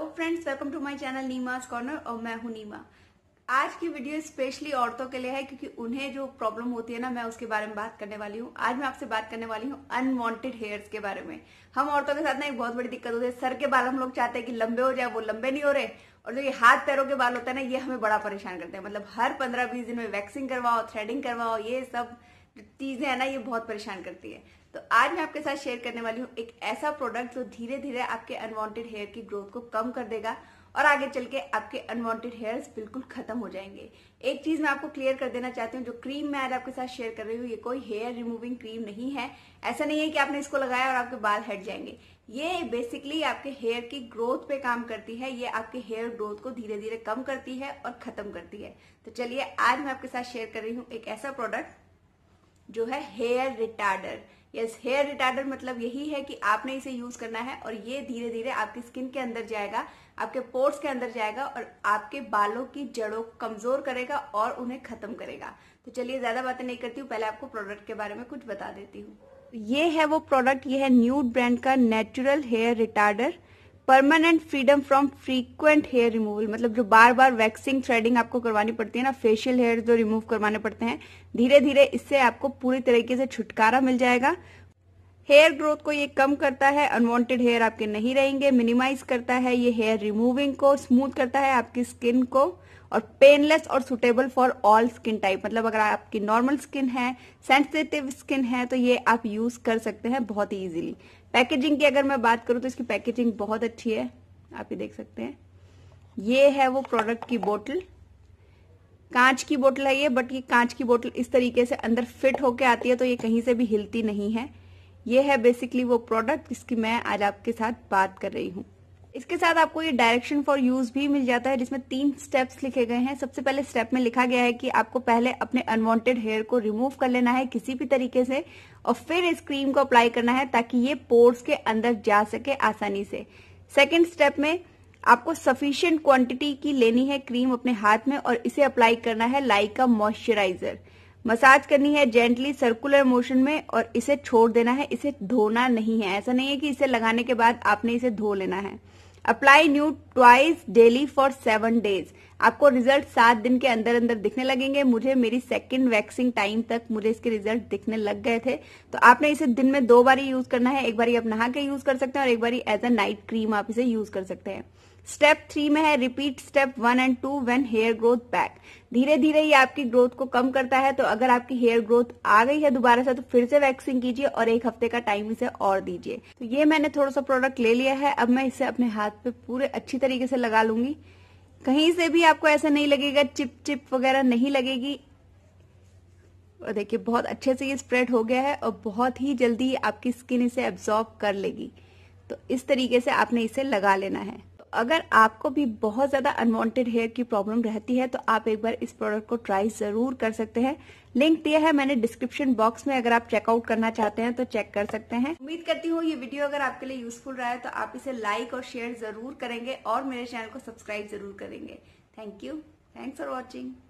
hello friends welcome to my channel नीमाज corner और मैं हूं नीमा आज की वीडियो स्पेशली औरतों के लिए है क्योंकि उन्हें जो प्रॉब्लम होती है ना मैं उसके बारे में बात करने वाली हूँ आज मैं आपसे बात करने वाली हूँ अनवांटेड हेयर्स के बारे में हम औरतों के साथ ना एक बहुत बड़ी दिक्कत होती है सर के बाल हम लोग चाहते हैं कि लंबे हो जाए वो लंबे नहीं हो रहे और जो ये हाथ पैरों के बाल होता है ना ये हमें बड़ा परेशान करते हैं मतलब हर पंद्रह बीस दिन में वैक्सिंग करवाओ थ्रेडिंग करवाओ ये सब चीजें है ना ये बहुत परेशान करती है तो आज मैं आपके साथ शेयर करने वाली हूँ एक ऐसा प्रोडक्ट जो धीरे धीरे आपके अनवांटेड हेयर की ग्रोथ को कम कर देगा और आगे चल के आपके अनवांटेड हेयर्स बिल्कुल खत्म हो जाएंगे एक चीज मैं आपको क्लियर कर देना चाहती हूँ जो क्रीम मैं आज आपके साथ शेयर कर रही हूँ ये कोई हेयर रिमूविंग क्रीम नहीं है ऐसा नहीं है कि आपने इसको लगाया और आपके बाल हट जाएंगे ये बेसिकली आपके हेयर की ग्रोथ पे काम करती है ये आपके हेयर ग्रोथ को धीरे धीरे कम करती है और खत्म करती है तो चलिए आज मैं आपके साथ शेयर कर रही हूँ एक ऐसा प्रोडक्ट जो है hair retarder yes hair retarder मतलब यही है कि आपने इसे यूज करना है और ये धीरे धीरे आपकी स्किन के अंदर जाएगा आपके पोर्ट्स के अंदर जाएगा और आपके बालों की जड़ों को कमजोर करेगा और उन्हें खत्म करेगा तो चलिए ज्यादा बातें नहीं करती हूँ पहले आपको प्रोडक्ट के बारे में कुछ बता देती हूँ ये है वो प्रोडक्ट ये है न्यूड ब्रांड का natural hair retarder permanent freedom from frequent hair removal मतलब जो बार बार वैक्सिंग थ्रेडिंग आपको करवानी पड़ती है ना फेशियल हेयर जो रिमूव करवाने पड़ते हैं धीरे धीरे इससे आपको पूरी तरीके से छुटकारा मिल जाएगा हेयर ग्रोथ को ये कम करता है अनवांटेड हेयर आपके नहीं रहेंगे मिनिमाइज करता है ये हेयर रिमूविंग को स्मूथ करता है आपकी स्किन को और पेनलेस और suitable for all skin type मतलब अगर आपकी नॉर्मल स्किन है सेंसिटिव स्किन है तो ये आप यूज कर सकते हैं बहुत ही इजीली पैकेजिंग की अगर मैं बात करूं तो इसकी पैकेजिंग बहुत अच्छी है आप ये देख सकते हैं ये है वो प्रोडक्ट की बोतल कांच की बोतल है ये बट ये कांच की बोतल इस तरीके से अंदर फिट होके आती है तो ये कहीं से भी हिलती नहीं है ये है बेसिकली वो प्रोडक्ट जिसकी मैं आज आपके साथ बात कर रही हूँ इसके साथ आपको ये डायरेक्शन फॉर यूज भी मिल जाता है जिसमें तीन स्टेप्स लिखे गए हैं सबसे पहले स्टेप में लिखा गया है कि आपको पहले अपने अनवांटेड हेयर को रिमूव कर लेना है किसी भी तरीके से और फिर इस क्रीम को अप्लाई करना है ताकि ये पोर्स के अंदर जा सके आसानी से सेकेंड स्टेप में आपको सफिशियंट क्वांटिटी की लेनी है क्रीम अपने हाथ में और इसे अप्लाई करना है लाइक का मॉइस्चराइजर मसाज करनी है जेंटली सर्कुलर मोशन में और इसे छोड़ देना है इसे धोना नहीं है ऐसा नहीं है कि इसे लगाने के बाद आपने इसे धो लेना है apply new twice daily for seven days आपको रिजल्ट सात दिन के अंदर अंदर दिखने लगेंगे मुझे मेरी सेकंड वैक्सिंग टाइम तक मुझे इसके रिजल्ट दिखने लग गए थे तो आपने इसे दिन में दो बार यूज करना है एक बार आप नहा के यूज कर सकते हैं और एक बार एज अ नाइट क्रीम आप इसे यूज कर सकते हैं स्टेप थ्री में है repeat step one and two when hair growth back धीरे धीरे ये आपकी ग्रोथ को कम करता है तो अगर आपकी हेयर ग्रोथ आ गई है दोबारा से तो फिर से वैक्सिंग कीजिए और एक हफ्ते का टाइम इसे और दीजिए तो ये मैंने थोड़ा सा प्रोडक्ट ले लिया है अब मैं इसे अपने हाथ पे पूरे अच्छी तरीके से लगा लूंगी कहीं से भी आपको ऐसा नहीं लगेगा चिप चिप वगैरह नहीं लगेगी और देखिए बहुत अच्छे से ये स्प्रेड हो गया है और बहुत ही जल्दी आपकी स्किन इसे एब्जॉर्ब कर लेगी तो इस तरीके से आपने इसे लगा लेना है अगर आपको भी बहुत ज़्यादा अनवांटेड हेयर की प्रॉब्लम रहती है तो आप एक बार इस प्रोडक्ट को ट्राई ज़रूर कर सकते हैं लिंक दिया है मैंने डिस्क्रिप्शन बॉक्स में अगर आप चेकआउट करना चाहते हैं तो चेक कर सकते हैं उम्मीद करती हूँ ये वीडियो अगर आपके लिए यूजफुल रहा है तो आप इसे लाइक और शेयर ज़रूर करेंगे और मेरे चैनल को सब्सक्राइब ज़रूर करेंगे thank you thanks for watching